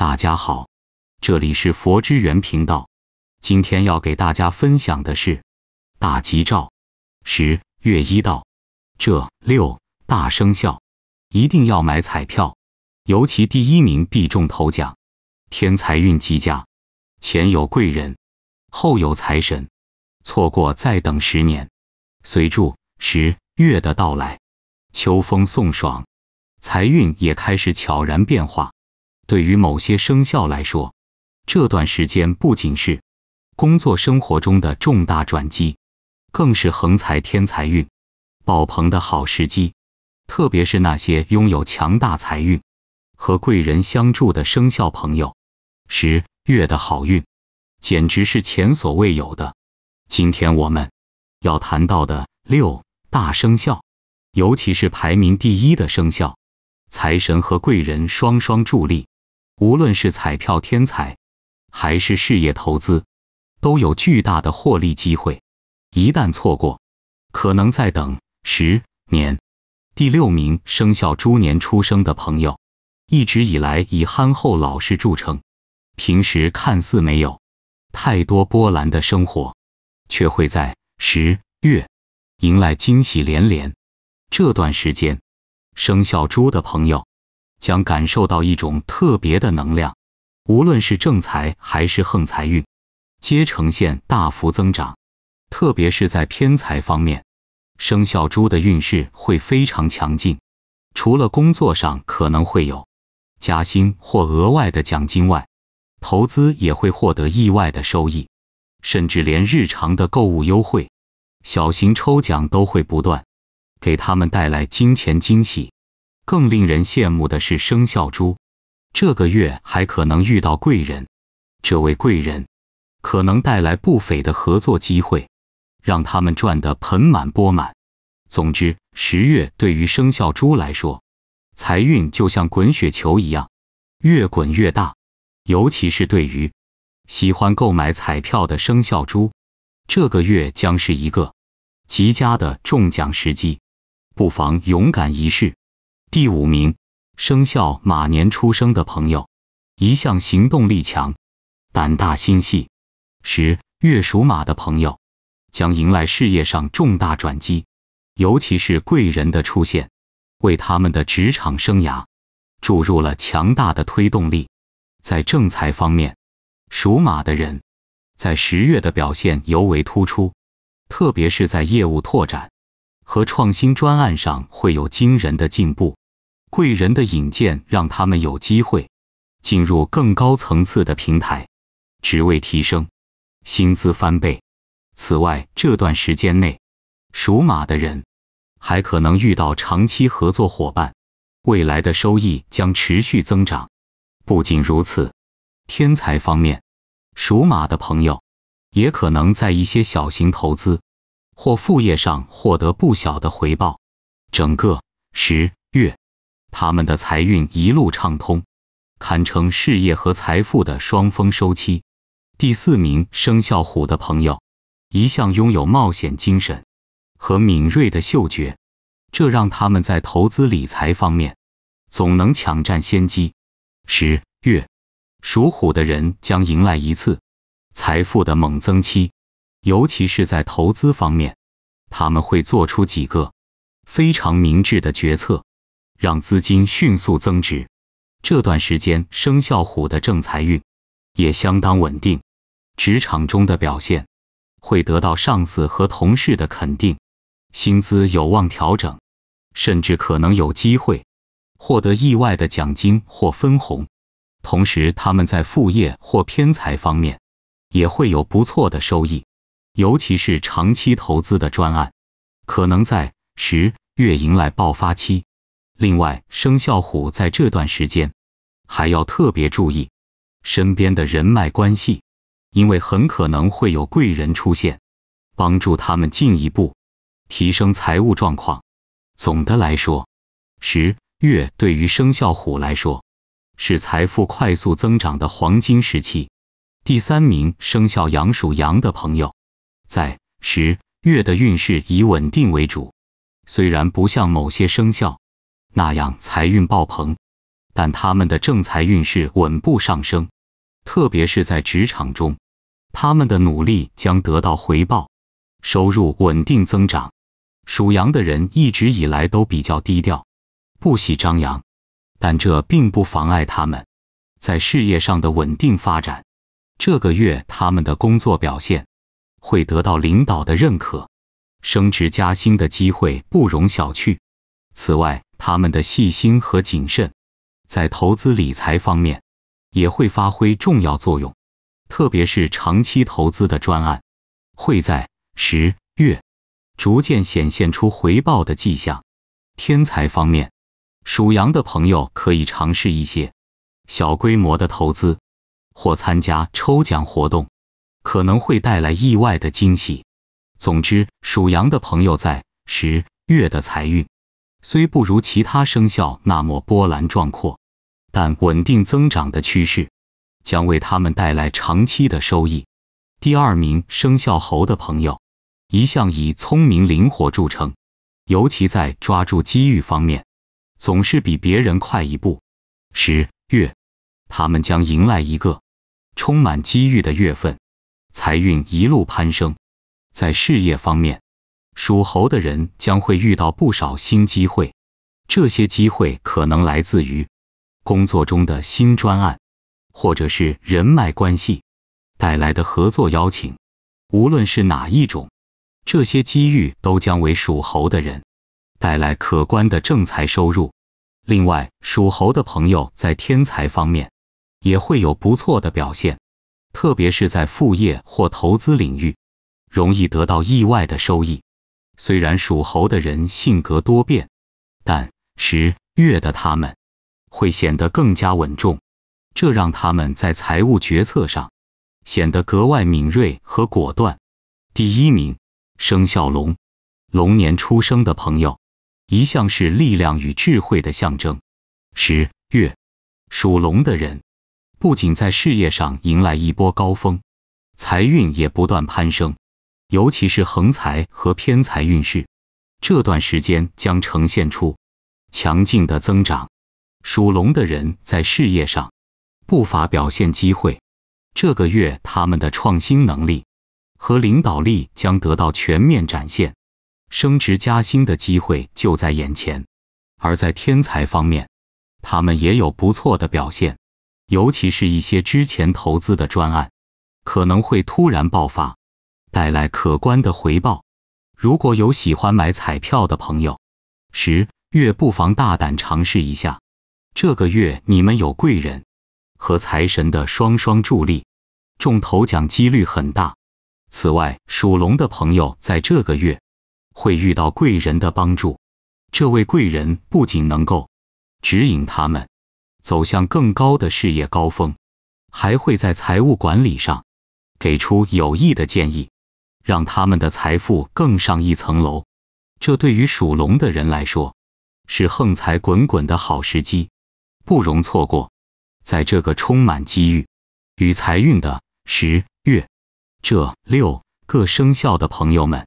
大家好，这里是佛之源频道。今天要给大家分享的是，大吉兆，十月一到这六大生肖一定要买彩票，尤其第一名必中头奖，天财运极佳，前有贵人，后有财神，错过再等十年。随注十月的到来，秋风送爽，财运也开始悄然变化。对于某些生肖来说，这段时间不仅是工作生活中的重大转机，更是横财、添财运、爆棚的好时机。特别是那些拥有强大财运和贵人相助的生肖朋友，十月的好运简直是前所未有的。今天我们要谈到的六大生肖，尤其是排名第一的生肖，财神和贵人双双助力。无论是彩票、天才，还是事业、投资，都有巨大的获利机会。一旦错过，可能再等十年。第六名生肖猪年出生的朋友，一直以来以憨厚老实著称，平时看似没有太多波澜的生活，却会在十月迎来惊喜连连。这段时间，生肖猪的朋友。将感受到一种特别的能量，无论是正财还是横财运，皆呈现大幅增长。特别是在偏财方面，生肖猪的运势会非常强劲。除了工作上可能会有加薪或额外的奖金外，投资也会获得意外的收益，甚至连日常的购物优惠、小型抽奖都会不断给他们带来金钱惊喜。更令人羡慕的是，生肖猪这个月还可能遇到贵人，这位贵人可能带来不菲的合作机会，让他们赚得盆满钵满。总之，十月对于生肖猪来说，财运就像滚雪球一样，越滚越大。尤其是对于喜欢购买彩票的生肖猪，这个月将是一个极佳的中奖时机，不妨勇敢一试。第五名，生肖马年出生的朋友，一向行动力强，胆大心细。十月属马的朋友，将迎来事业上重大转机，尤其是贵人的出现，为他们的职场生涯注入了强大的推动力。在正财方面，属马的人在十月的表现尤为突出，特别是在业务拓展和创新专案上会有惊人的进步。贵人的引荐让他们有机会进入更高层次的平台，职位提升，薪资翻倍。此外，这段时间内，属马的人还可能遇到长期合作伙伴，未来的收益将持续增长。不仅如此，天才方面，属马的朋友也可能在一些小型投资或副业上获得不小的回报。整个十月。他们的财运一路畅通，堪称事业和财富的双丰收期。第四名，生肖虎的朋友，一向拥有冒险精神和敏锐的嗅觉，这让他们在投资理财方面总能抢占先机。十月，属虎的人将迎来一次财富的猛增期，尤其是在投资方面，他们会做出几个非常明智的决策。让资金迅速增值。这段时间，生肖虎的正财运也相当稳定，职场中的表现会得到上司和同事的肯定，薪资有望调整，甚至可能有机会获得意外的奖金或分红。同时，他们在副业或偏财方面也会有不错的收益，尤其是长期投资的专案，可能在十月迎来爆发期。另外，生肖虎在这段时间还要特别注意身边的人脉关系，因为很可能会有贵人出现，帮助他们进一步提升财务状况。总的来说，十月对于生肖虎来说是财富快速增长的黄金时期。第三名，生肖羊属羊的朋友，在十月的运势以稳定为主，虽然不像某些生肖。那样财运爆棚，但他们的正财运势稳步上升，特别是在职场中，他们的努力将得到回报，收入稳定增长。属羊的人一直以来都比较低调，不喜张扬，但这并不妨碍他们在事业上的稳定发展。这个月他们的工作表现会得到领导的认可，升职加薪的机会不容小觑。此外，他们的细心和谨慎，在投资理财方面也会发挥重要作用。特别是长期投资的专案，会在十月逐渐显现出回报的迹象。天才方面，属羊的朋友可以尝试一些小规模的投资，或参加抽奖活动，可能会带来意外的惊喜。总之，属羊的朋友在十月的财运。虽不如其他生肖那么波澜壮阔，但稳定增长的趋势将为他们带来长期的收益。第二名生肖猴的朋友，一向以聪明灵活著称，尤其在抓住机遇方面，总是比别人快一步。十月，他们将迎来一个充满机遇的月份，财运一路攀升，在事业方面。属猴的人将会遇到不少新机会，这些机会可能来自于工作中的新专案，或者是人脉关系带来的合作邀请。无论是哪一种，这些机遇都将为属猴的人带来可观的正财收入。另外，属猴的朋友在天才方面也会有不错的表现，特别是在副业或投资领域，容易得到意外的收益。虽然属猴的人性格多变，但十月的他们会显得更加稳重，这让他们在财务决策上显得格外敏锐和果断。第一名，生肖龙，龙年出生的朋友一向是力量与智慧的象征。十月，属龙的人不仅在事业上迎来一波高峰，财运也不断攀升。尤其是横财和偏财运势，这段时间将呈现出强劲的增长。属龙的人在事业上不乏表现机会，这个月他们的创新能力和领导力将得到全面展现，升职加薪的机会就在眼前。而在天才方面，他们也有不错的表现，尤其是一些之前投资的专案，可能会突然爆发。带来可观的回报。如果有喜欢买彩票的朋友，十月不妨大胆尝试一下。这个月你们有贵人和财神的双双助力，中头奖几率很大。此外，属龙的朋友在这个月会遇到贵人的帮助，这位贵人不仅能够指引他们走向更高的事业高峰，还会在财务管理上给出有益的建议。让他们的财富更上一层楼，这对于属龙的人来说，是横财滚滚的好时机，不容错过。在这个充满机遇与财运的十月，这六个生肖的朋友们，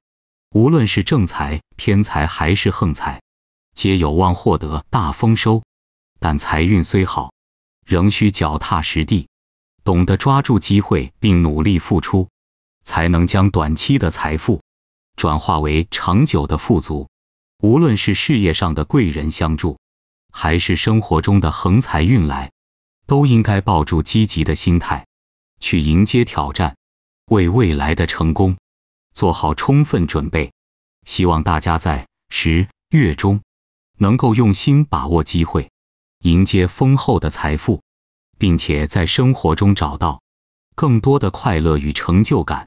无论是正财、偏财还是横财，皆有望获得大丰收。但财运虽好，仍需脚踏实地，懂得抓住机会并努力付出。才能将短期的财富转化为长久的富足。无论是事业上的贵人相助，还是生活中的横财运来，都应该抱住积极的心态去迎接挑战，为未来的成功做好充分准备。希望大家在十月中能够用心把握机会，迎接丰厚的财富，并且在生活中找到更多的快乐与成就感。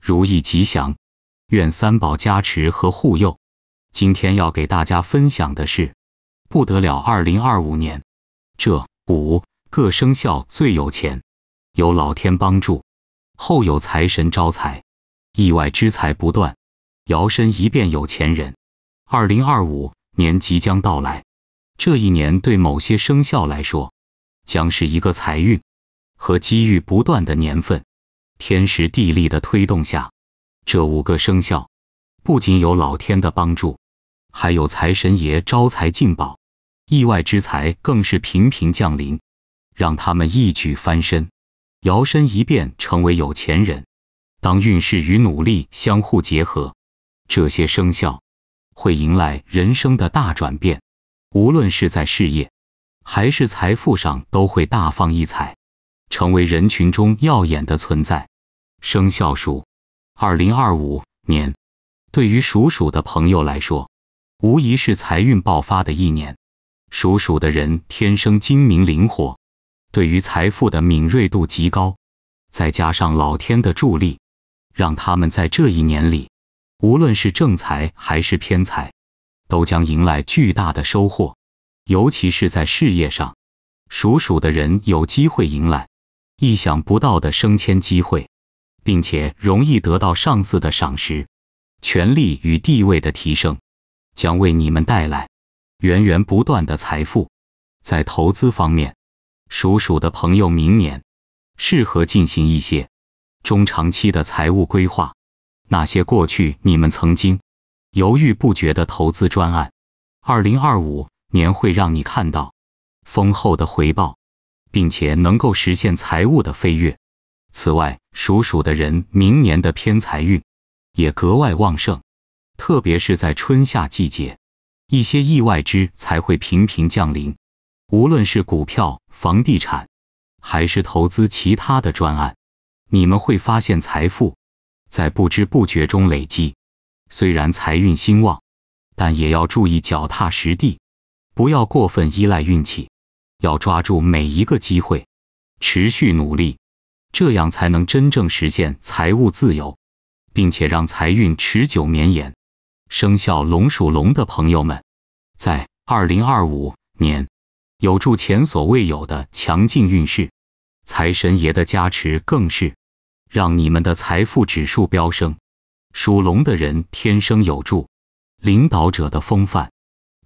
如意吉祥，愿三宝加持和护佑。今天要给大家分享的是，不得了！2025年，这五个生肖最有钱，有老天帮助，后有财神招财，意外之财不断，摇身一变有钱人。2025年即将到来，这一年对某些生肖来说，将是一个财运和机遇不断的年份。天时地利的推动下，这五个生肖不仅有老天的帮助，还有财神爷招财进宝，意外之财更是频频降临，让他们一举翻身，摇身一变成为有钱人。当运势与努力相互结合，这些生肖会迎来人生的大转变，无论是在事业还是财富上都会大放异彩。成为人群中耀眼的存在。生肖鼠，二零二五年，对于属鼠的朋友来说，无疑是财运爆发的一年。属鼠的人天生精明灵活，对于财富的敏锐度极高，再加上老天的助力，让他们在这一年里，无论是正财还是偏财，都将迎来巨大的收获。尤其是在事业上，属鼠的人有机会迎来。意想不到的升迁机会，并且容易得到上司的赏识，权力与地位的提升，将为你们带来源源不断的财富。在投资方面，属鼠的朋友，明年适合进行一些中长期的财务规划。那些过去你们曾经犹豫不决的投资专案，二零二五年会让你看到丰厚的回报。并且能够实现财务的飞跃。此外，属鼠的人明年的偏财运也格外旺盛，特别是在春夏季节，一些意外之才会频频降临。无论是股票、房地产，还是投资其他的专案，你们会发现财富在不知不觉中累积。虽然财运兴旺，但也要注意脚踏实地，不要过分依赖运气。要抓住每一个机会，持续努力，这样才能真正实现财务自由，并且让财运持久绵延。生肖龙属龙的朋友们，在二零二五年有助前所未有的强劲运势，财神爷的加持更是让你们的财富指数飙升。属龙的人天生有助领导者的风范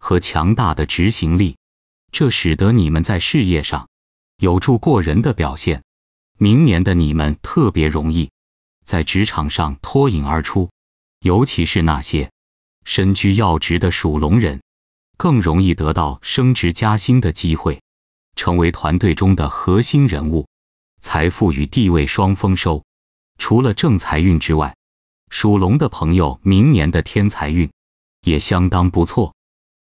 和强大的执行力。这使得你们在事业上有助过人的表现，明年的你们特别容易在职场上脱颖而出，尤其是那些身居要职的属龙人，更容易得到升职加薪的机会，成为团队中的核心人物，财富与地位双丰收。除了正财运之外，属龙的朋友明年的天财运也相当不错。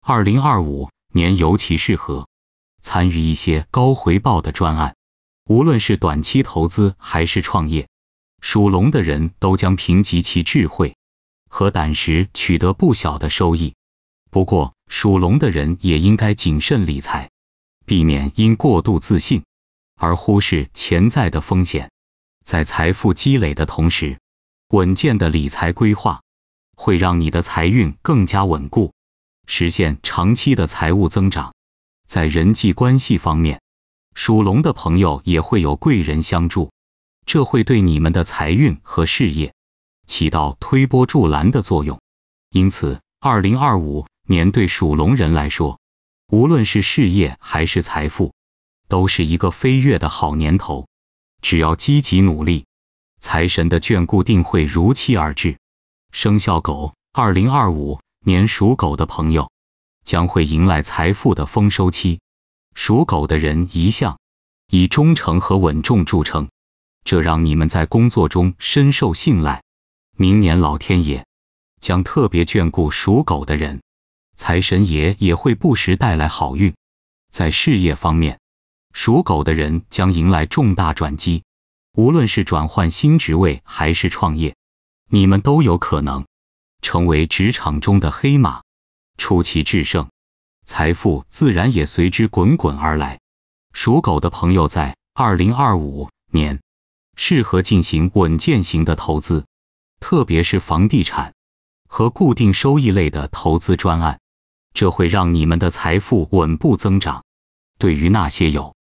二零二五。年尤其适合参与一些高回报的专案，无论是短期投资还是创业，属龙的人都将凭集其智慧和胆识取得不小的收益。不过，属龙的人也应该谨慎理财，避免因过度自信而忽视潜在的风险。在财富积累的同时，稳健的理财规划会让你的财运更加稳固。实现长期的财务增长，在人际关系方面，属龙的朋友也会有贵人相助，这会对你们的财运和事业起到推波助澜的作用。因此，二零二五年对属龙人来说，无论是事业还是财富，都是一个飞跃的好年头。只要积极努力，财神的眷顾定会如期而至。生肖狗，二零二五。年属狗的朋友将会迎来财富的丰收期。属狗的人一向以忠诚和稳重著称，这让你们在工作中深受信赖。明年老天爷将特别眷顾属狗的人，财神爷也会不时带来好运。在事业方面，属狗的人将迎来重大转机，无论是转换新职位还是创业，你们都有可能。成为职场中的黑马，出奇制胜，财富自然也随之滚滚而来。属狗的朋友在二零二五年适合进行稳健型的投资，特别是房地产和固定收益类的投资专案，这会让你们的财富稳步增长。对于那些有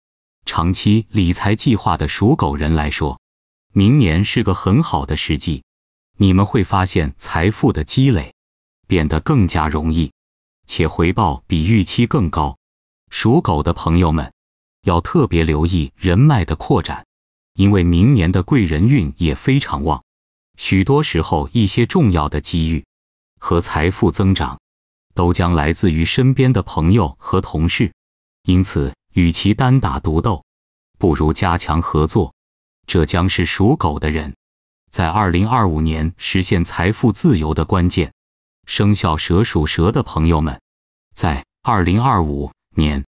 长期理财计划的属狗人来说，明年是个很好的时机。你们会发现财富的积累变得更加容易，且回报比预期更高。属狗的朋友们要特别留意人脉的扩展，因为明年的贵人运也非常旺。许多时候，一些重要的机遇和财富增长都将来自于身边的朋友和同事，因此与其单打独斗，不如加强合作。这将是属狗的人。在二零二五年实现财富自由的关键，生肖蛇属蛇的朋友们，在二零二五年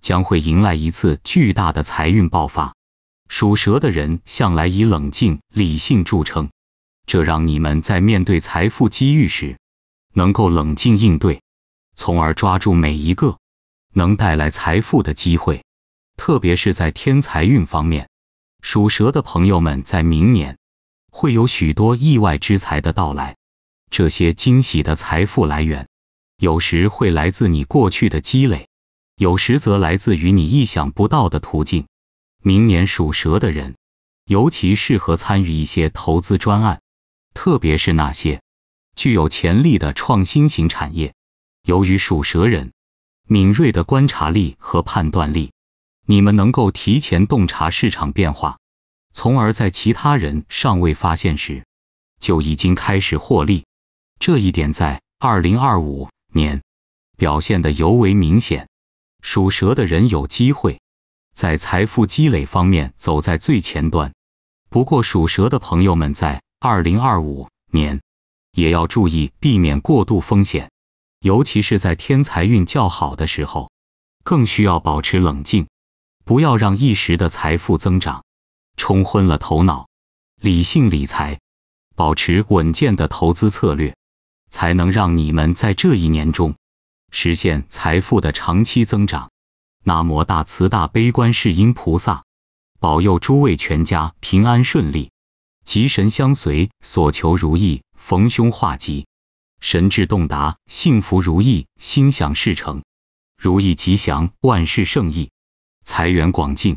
将会迎来一次巨大的财运爆发。属蛇的人向来以冷静、理性著称，这让你们在面对财富机遇时能够冷静应对，从而抓住每一个能带来财富的机会。特别是在天财运方面，属蛇的朋友们在明年。会有许多意外之财的到来，这些惊喜的财富来源，有时会来自你过去的积累，有时则来自于你意想不到的途径。明年属蛇的人，尤其适合参与一些投资专案，特别是那些具有潜力的创新型产业。由于属蛇人敏锐的观察力和判断力，你们能够提前洞察市场变化。从而在其他人尚未发现时，就已经开始获利。这一点在二零二五年表现得尤为明显。属蛇的人有机会在财富积累方面走在最前端。不过，属蛇的朋友们在二零二五年也要注意避免过度风险，尤其是在天财运较好的时候，更需要保持冷静，不要让一时的财富增长。冲昏了头脑，理性理财，保持稳健的投资策略，才能让你们在这一年中实现财富的长期增长。南无大慈大悲观世音菩萨，保佑诸位全家平安顺利，吉神相随，所求如意，逢凶化吉，神智洞达，幸福如意，心想事成，如意吉祥，万事胜意，财源广进。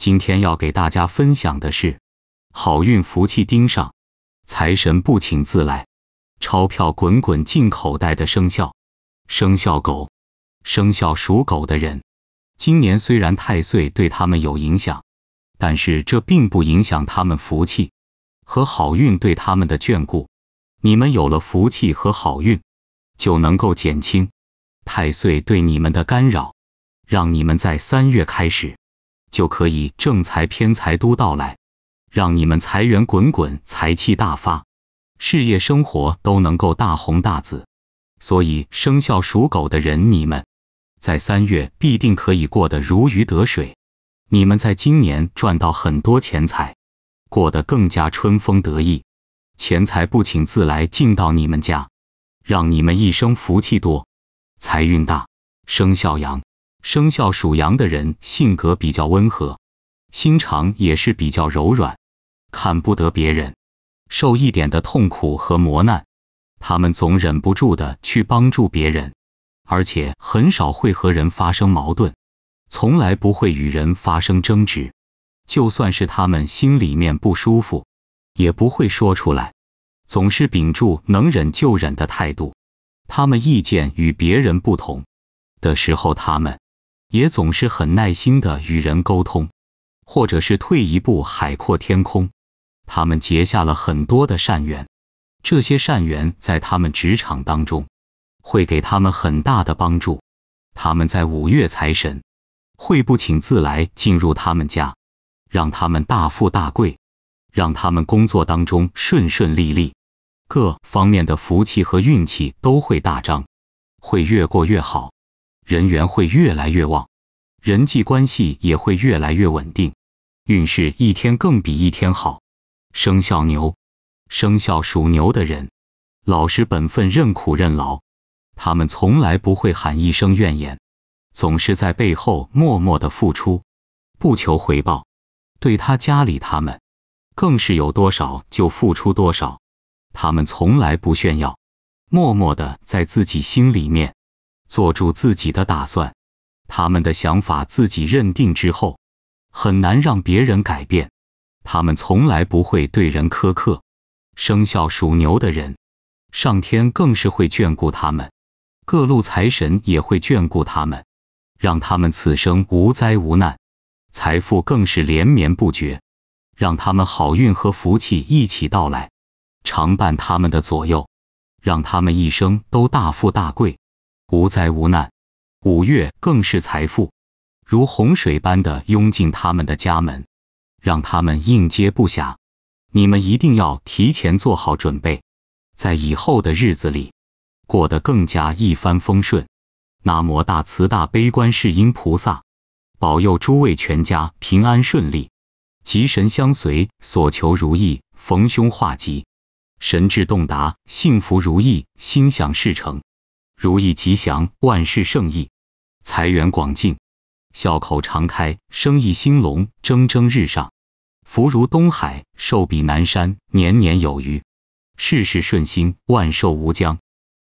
今天要给大家分享的是，好运福气盯上，财神不请自来，钞票滚滚进口袋的生肖，生肖狗，生肖属狗的人，今年虽然太岁对他们有影响，但是这并不影响他们福气和好运对他们的眷顾。你们有了福气和好运，就能够减轻太岁对你们的干扰，让你们在三月开始。就可以正财偏财都到来，让你们财源滚滚，财气大发，事业生活都能够大红大紫。所以生肖属狗的人，你们在三月必定可以过得如鱼得水，你们在今年赚到很多钱财，过得更加春风得意，钱财不请自来进到你们家，让你们一生福气多，财运大。生肖羊。生肖属羊的人性格比较温和，心肠也是比较柔软，看不得别人受一点的痛苦和磨难，他们总忍不住的去帮助别人，而且很少会和人发生矛盾，从来不会与人发生争执，就算是他们心里面不舒服，也不会说出来，总是秉住能忍就忍的态度。他们意见与别人不同的时候，他们。也总是很耐心的与人沟通，或者是退一步海阔天空。他们结下了很多的善缘，这些善缘在他们职场当中会给他们很大的帮助。他们在五月财神会不请自来进入他们家，让他们大富大贵，让他们工作当中顺顺利利，各方面的福气和运气都会大涨，会越过越好。人缘会越来越旺，人际关系也会越来越稳定，运势一天更比一天好。生肖牛，生肖属牛的人，老实本分，任苦任劳，他们从来不会喊一声怨言，总是在背后默默的付出，不求回报。对他家里，他们更是有多少就付出多少，他们从来不炫耀，默默的在自己心里面。做住自己的打算，他们的想法自己认定之后，很难让别人改变。他们从来不会对人苛刻。生肖属牛的人，上天更是会眷顾他们，各路财神也会眷顾他们，让他们此生无灾无难，财富更是连绵不绝，让他们好运和福气一起到来，常伴他们的左右，让他们一生都大富大贵。无灾无难，五月更是财富，如洪水般的涌进他们的家门，让他们应接不暇。你们一定要提前做好准备，在以后的日子里过得更加一帆风顺。南无大慈大悲观世音菩萨，保佑诸位全家平安顺利，吉神相随，所求如意，逢凶化吉，神智洞达，幸福如意，心想事成。如意吉祥，万事胜意，财源广进，笑口常开，生意兴隆，蒸蒸日上，福如东海，寿比南山，年年有余，事事顺心，万寿无疆。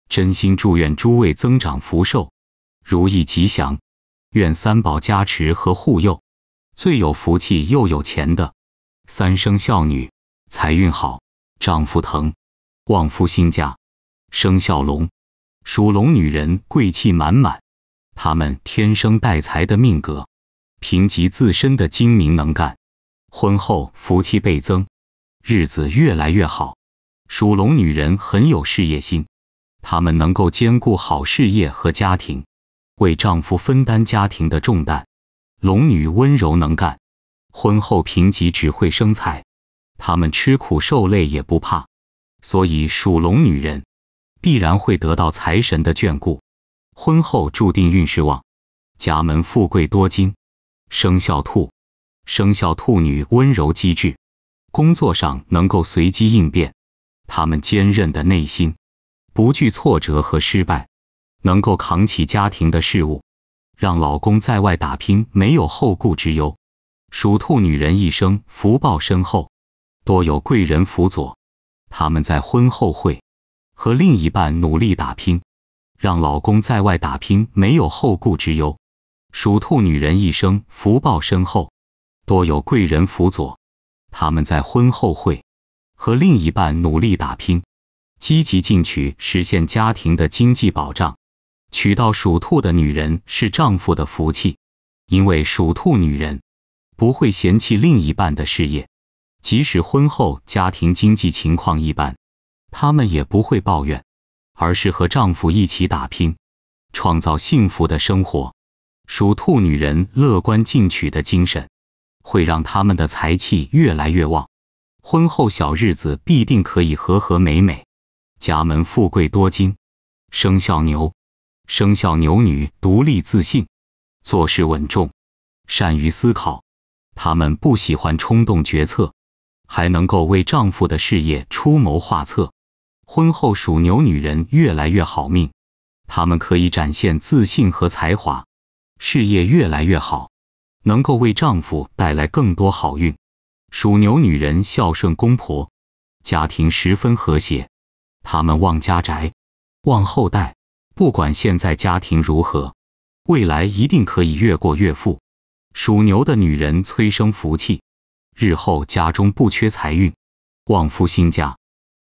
真心祝愿诸位增长福寿，如意吉祥。愿三宝加持和护佑，最有福气又有钱的三生孝女，财运好，丈夫疼，旺夫兴家，生肖龙。属龙女人贵气满满，她们天生带财的命格，凭借自身的精明能干，婚后福气倍增，日子越来越好。属龙女人很有事业心，她们能够兼顾好事业和家庭，为丈夫分担家庭的重担。龙女温柔能干，婚后贫瘠只会生财，她们吃苦受累也不怕，所以属龙女人。必然会得到财神的眷顾，婚后注定运势旺，家门富贵多金。生肖兔，生肖兔女温柔机智，工作上能够随机应变。她们坚韧的内心，不惧挫折和失败，能够扛起家庭的事务，让老公在外打拼没有后顾之忧。属兔女人一生福报深厚，多有贵人辅佐，他们在婚后会。和另一半努力打拼，让老公在外打拼没有后顾之忧。属兔女人一生福报深厚，多有贵人辅佐。他们在婚后会和另一半努力打拼，积极进取，实现家庭的经济保障。娶到属兔的女人是丈夫的福气，因为属兔女人不会嫌弃另一半的事业，即使婚后家庭经济情况一般。她们也不会抱怨，而是和丈夫一起打拼，创造幸福的生活。属兔女人乐观进取的精神，会让他们的财气越来越旺。婚后小日子必定可以和和美美，家门富贵多金。生肖牛，生肖牛女独立自信，做事稳重，善于思考。她们不喜欢冲动决策，还能够为丈夫的事业出谋划策。婚后属牛女人越来越好命，她们可以展现自信和才华，事业越来越好，能够为丈夫带来更多好运。属牛女人孝顺公婆，家庭十分和谐，她们旺家宅，旺后代，不管现在家庭如何，未来一定可以越过越富。属牛的女人催生福气，日后家中不缺财运，旺夫兴家。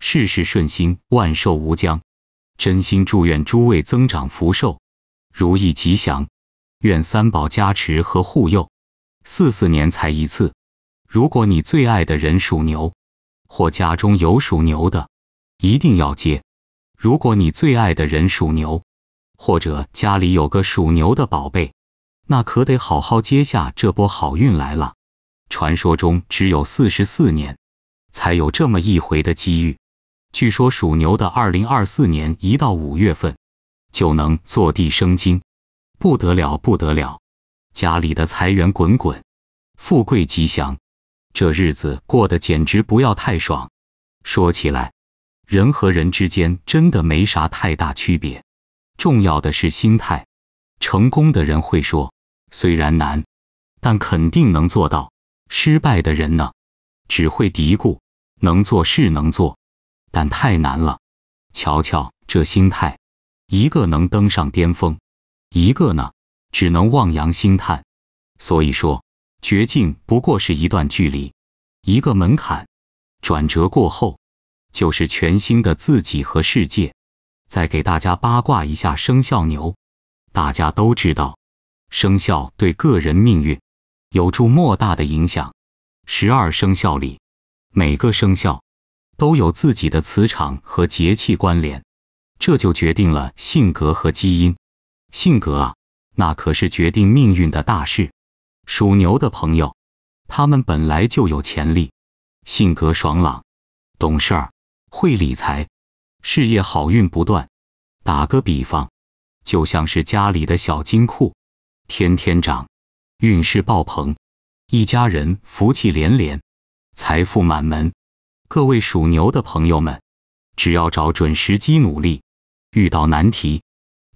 事事顺心，万寿无疆，真心祝愿诸位增长福寿，如意吉祥。愿三宝加持和护佑。四四年才一次，如果你最爱的人属牛，或家中有属牛的，一定要接。如果你最爱的人属牛，或者家里有个属牛的宝贝，那可得好好接下这波好运来了。传说中只有四十四年，才有这么一回的机遇。据说属牛的，二零二四年一到五月份，就能坐地生金，不得了不得了，家里的财源滚滚，富贵吉祥，这日子过得简直不要太爽。说起来，人和人之间真的没啥太大区别，重要的是心态。成功的人会说：“虽然难，但肯定能做到。”失败的人呢，只会嘀咕：“能做是能做。”但太难了，瞧瞧这心态，一个能登上巅峰，一个呢只能望洋兴叹。所以说，绝境不过是一段距离，一个门槛，转折过后就是全新的自己和世界。再给大家八卦一下生肖牛，大家都知道，生肖对个人命运有助莫大的影响。十二生肖里，每个生肖。都有自己的磁场和节气关联，这就决定了性格和基因。性格啊，那可是决定命运的大事。属牛的朋友，他们本来就有潜力，性格爽朗，懂事儿，会理财，事业好运不断。打个比方，就像是家里的小金库，天天涨，运势爆棚，一家人福气连连，财富满门。各位属牛的朋友们，只要找准时机努力，遇到难题，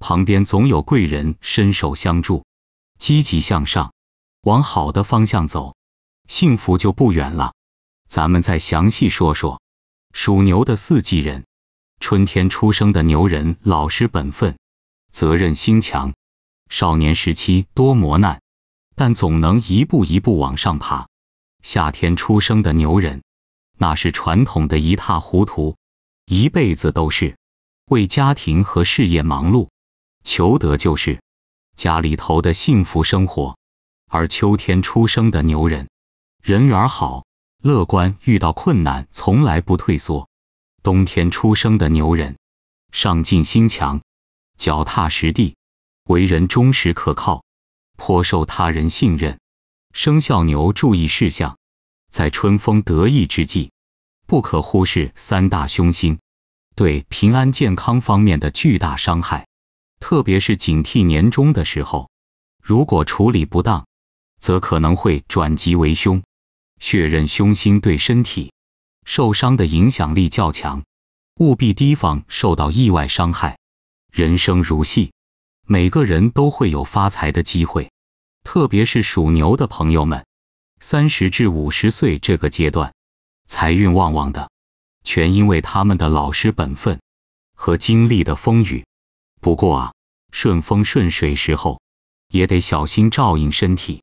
旁边总有贵人伸手相助，积极向上，往好的方向走，幸福就不远了。咱们再详细说说，属牛的四季人，春天出生的牛人老实本分，责任心强，少年时期多磨难，但总能一步一步往上爬。夏天出生的牛人。那是传统的一塌糊涂，一辈子都是为家庭和事业忙碌，求得就是家里头的幸福生活。而秋天出生的牛人，人缘好，乐观，遇到困难从来不退缩。冬天出生的牛人，上进心强，脚踏实地，为人忠实可靠，颇受他人信任。生肖牛注意事项。在春风得意之际，不可忽视三大凶星对平安健康方面的巨大伤害，特别是警惕年中的时候，如果处理不当，则可能会转吉为凶。血刃凶星对身体受伤的影响力较强，务必提防受到意外伤害。人生如戏，每个人都会有发财的机会，特别是属牛的朋友们。三十至五十岁这个阶段，财运旺旺的，全因为他们的老实本分和经历的风雨。不过啊，顺风顺水时候，也得小心照应身体，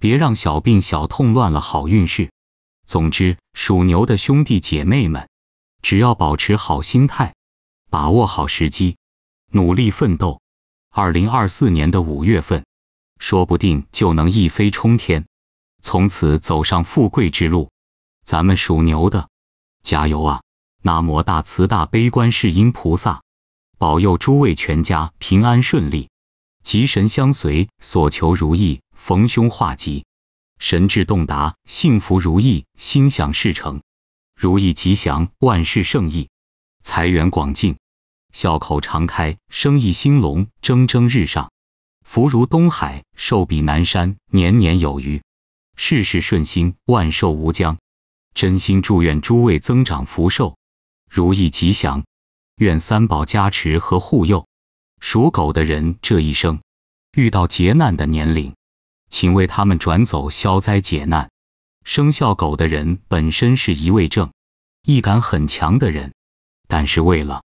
别让小病小痛乱了好运势。总之，属牛的兄弟姐妹们，只要保持好心态，把握好时机，努力奋斗，二零二四年的五月份，说不定就能一飞冲天。从此走上富贵之路，咱们属牛的，加油啊！南无大慈大悲观世音菩萨，保佑诸位全家平安顺利，吉神相随，所求如意，逢凶化吉，神智洞达，幸福如意，心想事成，如意吉祥，万事胜意，财源广进，笑口常开，生意兴隆，蒸蒸日上，福如东海，寿比南山，年年有余。事事顺心，万寿无疆。真心祝愿诸位增长福寿，如意吉祥。愿三宝加持和护佑属狗的人这一生遇到劫难的年龄，请为他们转走消灾解难。生肖狗的人本身是一位正、义感很强的人，但是为了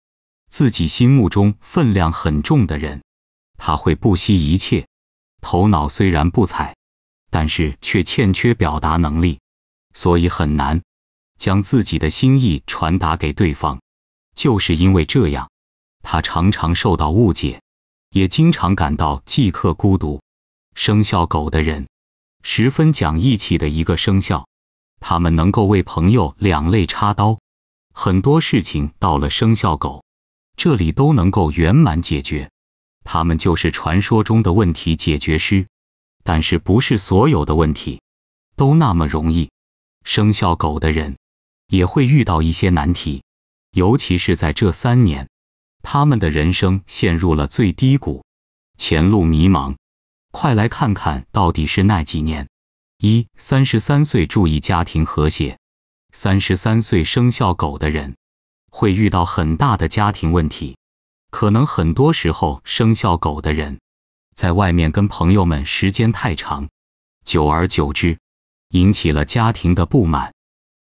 自己心目中分量很重的人，他会不惜一切。头脑虽然不才。但是却欠缺表达能力，所以很难将自己的心意传达给对方。就是因为这样，他常常受到误解，也经常感到即刻孤独。生肖狗的人十分讲义气的一个生肖，他们能够为朋友两肋插刀，很多事情到了生肖狗这里都能够圆满解决。他们就是传说中的问题解决师。但是不是所有的问题，都那么容易。生肖狗的人也会遇到一些难题，尤其是在这三年，他们的人生陷入了最低谷，前路迷茫。快来看看到底是那几年。一三十三岁，注意家庭和谐。三十三岁生肖狗的人会遇到很大的家庭问题，可能很多时候生肖狗的人。在外面跟朋友们时间太长，久而久之，引起了家庭的不满，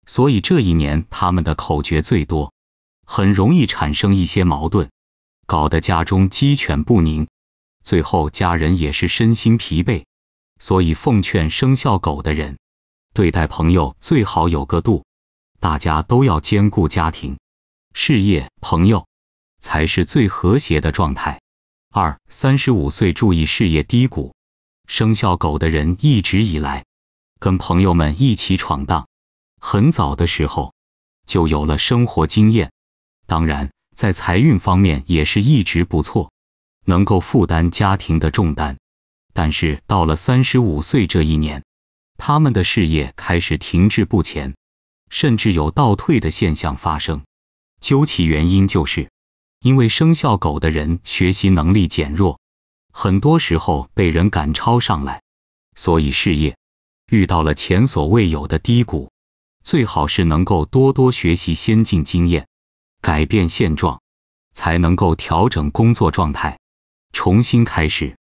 所以这一年他们的口角最多，很容易产生一些矛盾，搞得家中鸡犬不宁，最后家人也是身心疲惫。所以奉劝生肖狗的人，对待朋友最好有个度，大家都要兼顾家庭、事业、朋友，才是最和谐的状态。二三十五岁注意事业低谷，生肖狗的人一直以来跟朋友们一起闯荡，很早的时候就有了生活经验，当然在财运方面也是一直不错，能够负担家庭的重担。但是到了三十五岁这一年，他们的事业开始停滞不前，甚至有倒退的现象发生。究其原因，就是。因为生肖狗的人学习能力减弱，很多时候被人赶超上来，所以事业遇到了前所未有的低谷。最好是能够多多学习先进经验，改变现状，才能够调整工作状态，重新开始。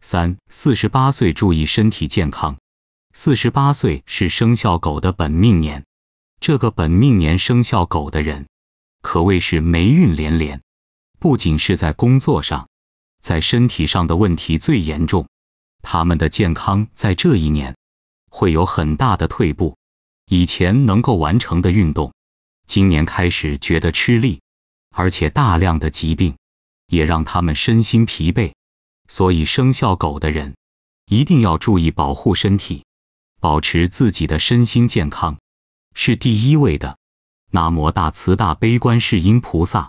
三四十八岁注意身体健康，四十八岁是生肖狗的本命年，这个本命年生肖狗的人可谓是霉运连连。不仅是在工作上，在身体上的问题最严重。他们的健康在这一年会有很大的退步，以前能够完成的运动，今年开始觉得吃力，而且大量的疾病也让他们身心疲惫。所以，生肖狗的人一定要注意保护身体，保持自己的身心健康是第一位的。南无大慈大悲观世音菩萨。